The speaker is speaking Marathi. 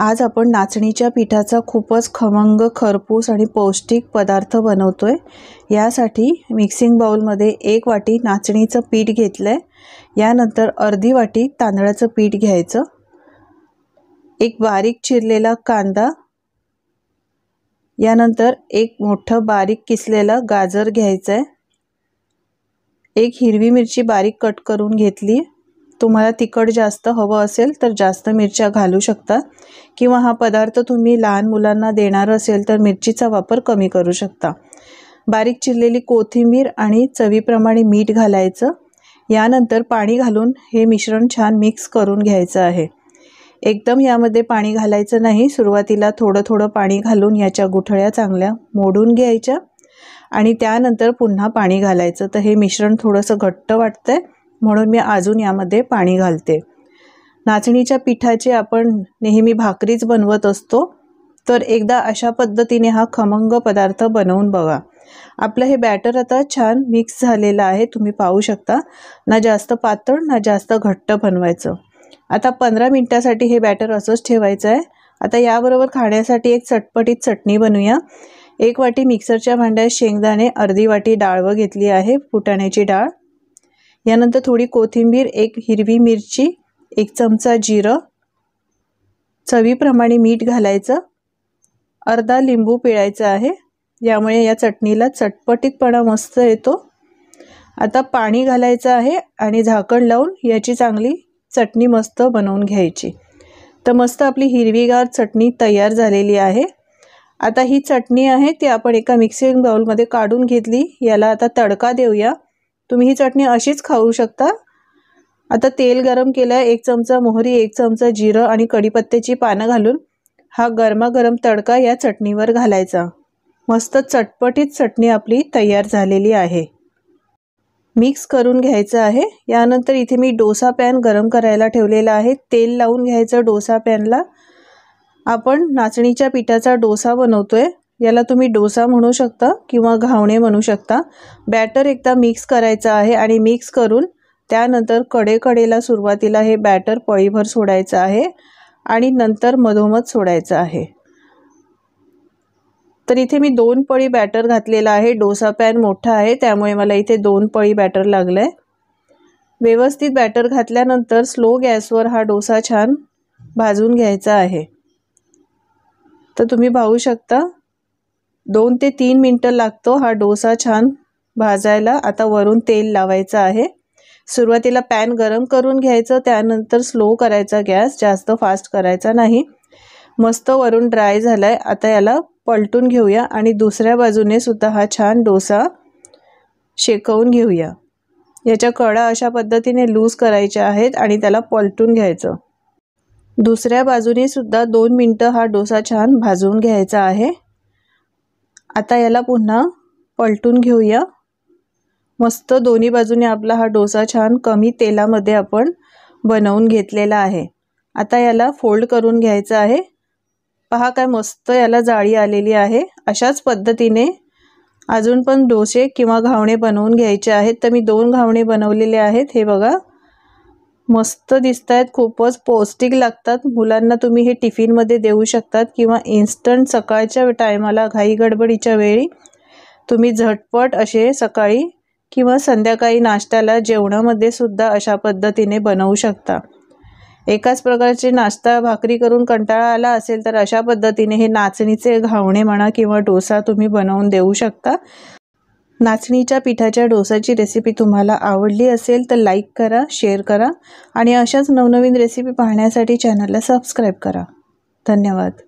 आज आपण नाचणीच्या पिठाचा खूपच खमंग खरपूस आणि पौष्टिक पदार्थ बनवतो आहे यासाठी मिक्सिंग बाऊलमध्ये एक वाटी नाचणीचं पीठ घेतलं आहे यानंतर अर्धी वाटी तांदळाचं पीठ घ्यायचं एक बारीक चिरलेला कांदा यानंतर एक मोठं बारीक किसलेलं गाजर घ्यायचं आहे एक हिरवी मिरची बारीक कट करून घेतली तुम्हाला तिखट जास्त हवं असेल तर जास्त मिरच्या घालू शकता किंवा हा पदार्थ तुम्ही लहान मुलांना देणार असेल तर मिरचीचा वापर कमी करू शकता बारीक चिरलेली कोथिंबीर आणि चवीप्रमाणे मीठ घालायचं यानंतर पाणी घालून हे मिश्रण छान मिक्स करून घ्यायचं आहे एकदम यामध्ये पाणी घालायचं नाही सुरुवातीला थोडं थोडं पाणी घालून याच्या गुठळ्या चांगल्या मोडून घ्यायच्या आणि त्यानंतर पुन्हा पाणी घालायचं तर हे मिश्रण थोडंसं घट्ट वाटतं आहे म्हणून मी अजून यामध्ये पाणी घालते नाचणीच्या पिठाची आपण नेहमी भाकरीच बनवत असतो तर एकदा अशा पद्धतीने हा खमंग पदार्थ बनवून बघा आपलं हे बॅटर आता छान मिक्स झालेलं आहे तुम्ही पाहू शकता ना जास्त पातळ ना जास्त घट्ट बनवायचं आता पंधरा मिनटासाठी हे बॅटर असंच ठेवायचं आहे आता याबरोबर खाण्यासाठी एक चटपटीत चटणी बनवूया एक वाटी मिक्सरच्या भांड्यात शेंगदाणे अर्धी वाटी डाळ घेतली आहे फुटाण्याची डाळ यानंतर थोडी कोथिंबीर एक हिरवी मिरची एक चमचा जिरं चवीप्रमाणे मीठ घालायचं अर्धा लिंबू पिळायचा आहे यामुळे या चटणीला चटपटीतपणा मस्त येतो आता पाणी घालायचं आहे आणि झाकण लावून याची चांगली चटणी मस्त बनवून घ्यायची तर मस्त आपली हिरवीगार चटणी तयार झालेली आहे आता ही चटणी आहे ती आपण एका मिक्सिंग बाऊलमध्ये काढून घेतली याला आता तडका देऊया तुम्ही ही चटणी अशीच खाऊ शकता आता तेल गरम केलं एक चमचा मोहरी एक चमचा जिरं आणि कढीपत्त्याची पानं घालून हा गरमागरम तडका या चटणीवर घालायचा मस्त चटपटीत चटणी आपली तयार झालेली आहे मिक्स करून घ्यायचं आहे यानंतर इथे मी डोसा पॅन गरम करायला ठेवलेला आहे तेल लावून घ्यायचं डोसा पॅनला आपण नाचणीच्या पिठाचा डोसा बनवतो याला तुम्ही डोसा म्हणू शकता किंवा घावणे म्हणू शकता बॅटर एकदा मिक्स करायचं आहे आणि मिक्स करून त्यानंतर कडेकडेला सुरुवातीला हे बॅटर पळीभर सोडायचं आहे आणि नंतर मधोमध सोडायचं आहे तर इथे मी दोन पळी बॅटर घातलेला आहे डोसा पॅन मोठा आहे त्यामुळे मला इथे दोन पळी बॅटर लागलं आहे व्यवस्थित बॅटर घातल्यानंतर स्लो गॅसवर हा डोसा छान भाजून घ्यायचा आहे तर तुम्ही पाहू शकता दोन ते तीन मिनटं लागतो हा डोसा छान भाजायला आता वरून तेल लावायचं आहे सुरुवातीला पॅन गरम करून घ्यायचं त्यानंतर स्लो करायचा गॅस जास्त फास्ट करायचा नाही मस्त वरून ड्राय झाला आहे आता याला पलटून घेऊया आणि दुसऱ्या बाजूने सुद्धा हा छान डोसा शेकवून घेऊया याच्या कडा अशा पद्धतीने लूज करायच्या आहेत आणि त्याला पलटून घ्यायचं दुसऱ्या बाजूने सुद्धा दोन मिनटं हा डोसा छान भाजून घ्यायचा आहे आता याला पुन्हा पलटून घेऊया मस्त दोन्ही बाजूने आपला हा डोसा छान कमी तेलामध्ये आपण बनवून घेतलेला आहे आता याला फोल्ड करून घ्यायचं आहे पहा काय मस्त याला जाळी आलेली आहे अशाच पद्धतीने अजून पण डोसे किंवा घावणे बनवून घ्यायचे आहेत तर मी दोन घावणे बनवलेले आहेत हे बघा मस्त दिसत आहेत खूपच पौष्टिक लागतात मुलांना तुम्ही हे टिफिनमध्ये देऊ शकतात किंवा इन्स्टंट सकाळच्या टायमाला घाई गडबडीच्या वेळी तुम्ही झटपट असे सकाळी किंवा संध्याकाळी नाश्त्याला जेवणामध्ये सुद्धा अशा पद्धतीने बनवू शकता एकाच प्रकारचे नाश्ता भाकरी करून कंटाळा आला असेल तर अशा पद्धतीने हे नाचणीचे घावणे म्हणा किंवा डोसा तुम्ही बनवून देऊ शकता नाचणीच्या पिठाच्या डोसाची रेसिपी तुम्हाला आवडली असेल तर लाईक करा शेअर करा आणि अशाच नवनवीन रेसिपी पाहण्यासाठी चॅनलला सबस्क्राईब करा धन्यवाद